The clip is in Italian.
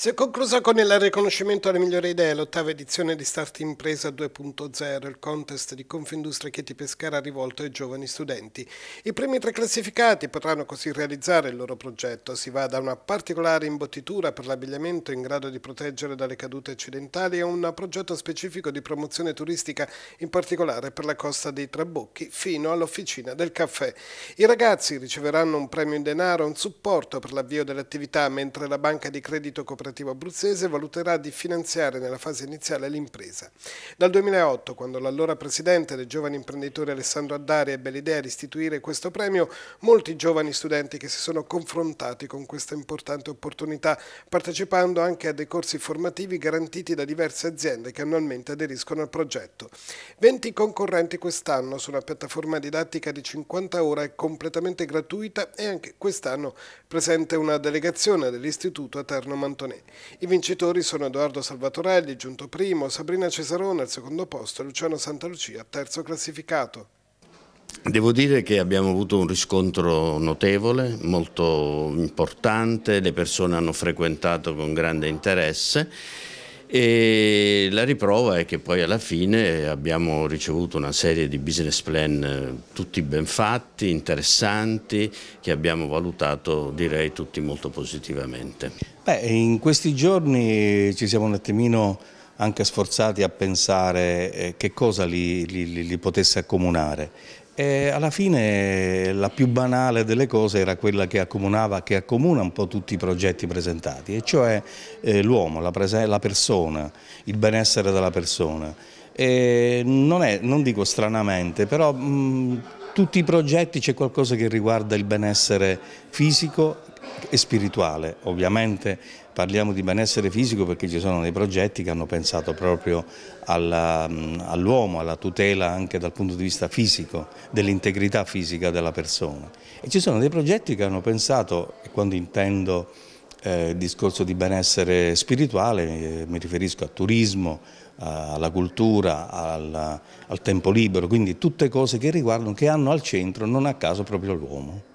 Si è conclusa con il riconoscimento alle migliori idee l'ottava edizione di Start Impresa 2.0, il contest di Confindustria Chieti Pescara rivolto ai giovani studenti. I primi tre classificati potranno così realizzare il loro progetto. Si va da una particolare imbottitura per l'abbigliamento in grado di proteggere dalle cadute accidentali a un progetto specifico di promozione turistica, in particolare per la costa dei Trabocchi, fino all'officina del caffè. I ragazzi riceveranno un premio in denaro, un supporto per l'avvio dell'attività, mentre la banca di credito cooperativa Cooperativo Abruzzese valuterà di finanziare nella fase iniziale l'impresa. Dal 2008, quando l'allora presidente del giovane imprenditore Alessandro Addari ebbe l'idea di istituire questo premio, molti giovani studenti che si sono confrontati con questa importante opportunità, partecipando anche a dei corsi formativi garantiti da diverse aziende che annualmente aderiscono al progetto. 20 concorrenti quest'anno su una piattaforma didattica di 50 ore completamente gratuita e anche quest'anno presente una delegazione dell'Istituto Eterno Mantonese edizione. I vincitori sono Edoardo Salvatorelli, giunto primo, Sabrina Cesarone al secondo posto e Luciano Santalucia terzo classificato. Devo dire che abbiamo avuto un riscontro notevole, molto importante, le persone hanno frequentato con grande interesse e la riprova è che poi alla fine abbiamo ricevuto una serie di business plan eh, tutti ben fatti, interessanti, che abbiamo valutato direi tutti molto positivamente. Beh, in questi giorni ci siamo un attimino anche sforzati a pensare eh, che cosa li, li, li potesse accomunare. E alla fine eh, la più banale delle cose era quella che accomunava, che accomuna un po' tutti i progetti presentati, e cioè eh, l'uomo, la, la persona, il benessere della persona. Non, è, non, dico stranamente, però mh, tutti i progetti c'è qualcosa che riguarda il benessere fisico e spirituale, ovviamente Parliamo di benessere fisico perché ci sono dei progetti che hanno pensato proprio mm, all'uomo, all alla tutela anche dal punto di vista fisico, dell'integrità fisica della persona. E ci sono dei progetti che hanno pensato, e quando intendo eh, discorso di benessere spirituale, eh, mi riferisco al turismo, eh, alla cultura, al, al tempo libero, quindi tutte cose che riguardano, che hanno al centro non a caso proprio l'uomo.